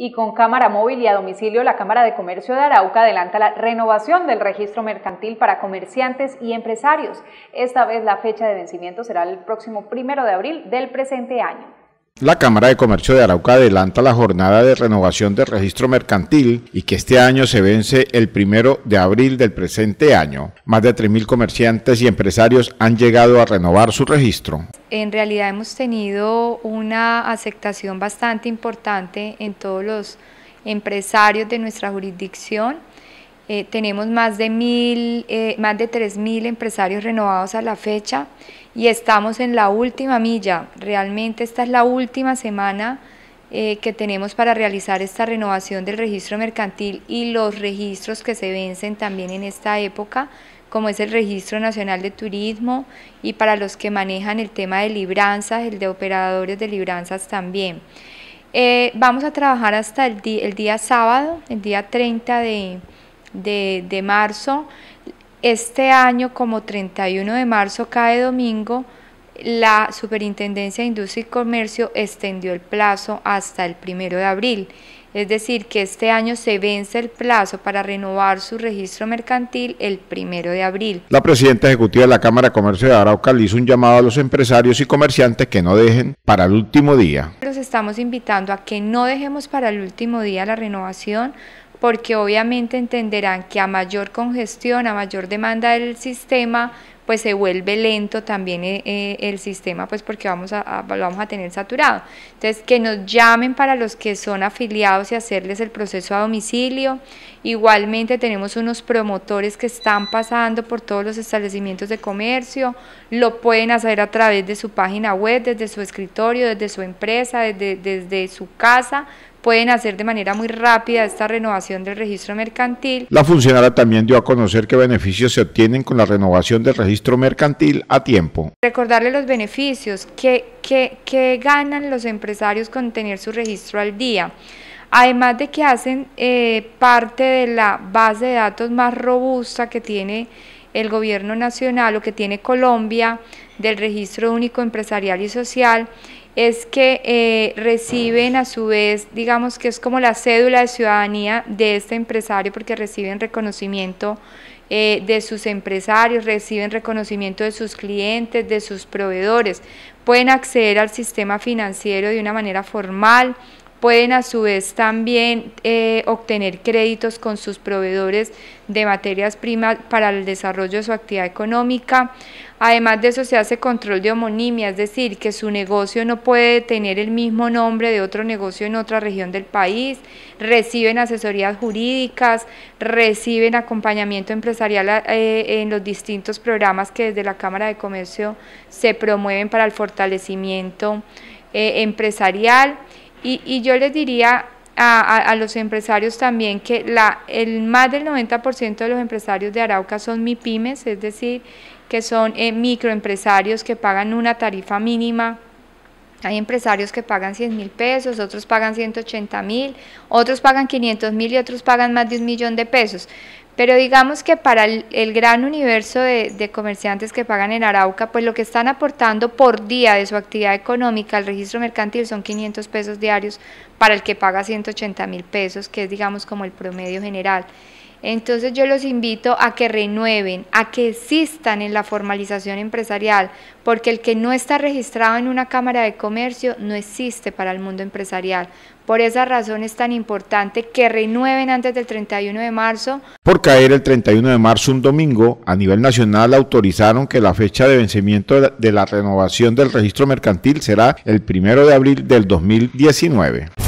Y con cámara móvil y a domicilio, la Cámara de Comercio de Arauca adelanta la renovación del registro mercantil para comerciantes y empresarios. Esta vez la fecha de vencimiento será el próximo primero de abril del presente año. La Cámara de Comercio de Arauca adelanta la jornada de renovación del registro mercantil y que este año se vence el primero de abril del presente año. Más de 3.000 comerciantes y empresarios han llegado a renovar su registro. En realidad hemos tenido una aceptación bastante importante en todos los empresarios de nuestra jurisdicción eh, tenemos más de, mil, eh, más de 3.000 empresarios renovados a la fecha y estamos en la última milla. Realmente esta es la última semana eh, que tenemos para realizar esta renovación del registro mercantil y los registros que se vencen también en esta época, como es el Registro Nacional de Turismo y para los que manejan el tema de libranzas, el de operadores de libranzas también. vamos a trabajar hasta el, el día sábado, el día 30 de de, marzo. Este año, como 31 de marzo cae domingo, la Superintendencia de Industria y Comercio extendió el plazo hasta el primero de abril. Es decir, que este año se vence el plazo para renovar su registro mercantil el primero de abril. La presidenta ejecutiva de la Cámara de Comercio de Arauca le hizo un llamado a los empresarios y comerciantes que no dejen para el último día. Los estamos invitando a que no dejemos para el último día la renovación porque obviamente entenderán que a mayor congestión, a mayor demanda del sistema, pues se vuelve lento también eh, eh, el sistema, pues porque vamos a, lo vamos a tener saturado. Entonces, que nos llamen para los que son afiliados y hacerles el proceso a domicilio. Igualmente tenemos unos promotores que están pasando por todos los establecimientos de comercio, lo pueden hacer a través de su página web, desde su escritorio, desde su empresa, desde, desde su casa, pueden hacer de manera muy rápida esta renovación del registro mercantil. La funcionaria también dio a conocer qué beneficios se obtienen con la renovación del registro mercantil a tiempo. Recordarle los beneficios que, ganan los empresarios con tener su registro al día. Además de que hacen eh, parte de la base de datos más robusta que tiene el gobierno nacional o que tiene Colombia del registro único empresarial y social es que eh, reciben a su vez, digamos que es como la cédula de ciudadanía de este empresario porque reciben reconocimiento eh, de sus empresarios, reciben reconocimiento de sus clientes, de sus proveedores, pueden acceder al sistema financiero de una manera formal, Pueden a su vez también eh, obtener créditos con sus proveedores de materias primas para el desarrollo de su actividad económica. Además de eso se hace control de homonimia, es decir, que su negocio no puede tener el mismo nombre de otro negocio en otra región del país. Reciben asesorías jurídicas, reciben acompañamiento empresarial eh, en los distintos programas que desde la Cámara de Comercio se promueven para el fortalecimiento eh, empresarial. Y, y yo les diría a, a, los empresarios también que la, el más del 90% de los empresarios de Arauca son MIPIMES, es decir, que son eh, microempresarios que pagan una tarifa mínima hay empresarios que pagan 100 mil pesos, otros pagan 180 mil, otros pagan 500 mil y otros pagan más de un millón de pesos. Pero digamos que para el, gran universo de, de, comerciantes que pagan en Arauca, pues lo que están aportando por día de su actividad económica al registro mercantil son 500 pesos diarios para el que paga 180 mil pesos, que es digamos como el promedio general. Entonces yo los invito a que renueven, a que existan en la formalización empresarial, porque el que no está registrado en una Cámara de Comercio no existe para el mundo empresarial. Por esa razón es tan importante que renueven antes del 31 de marzo. Por caer el 31 de marzo un domingo, a nivel nacional autorizaron que la fecha de vencimiento de la renovación del registro mercantil será el 1 de abril del 2019.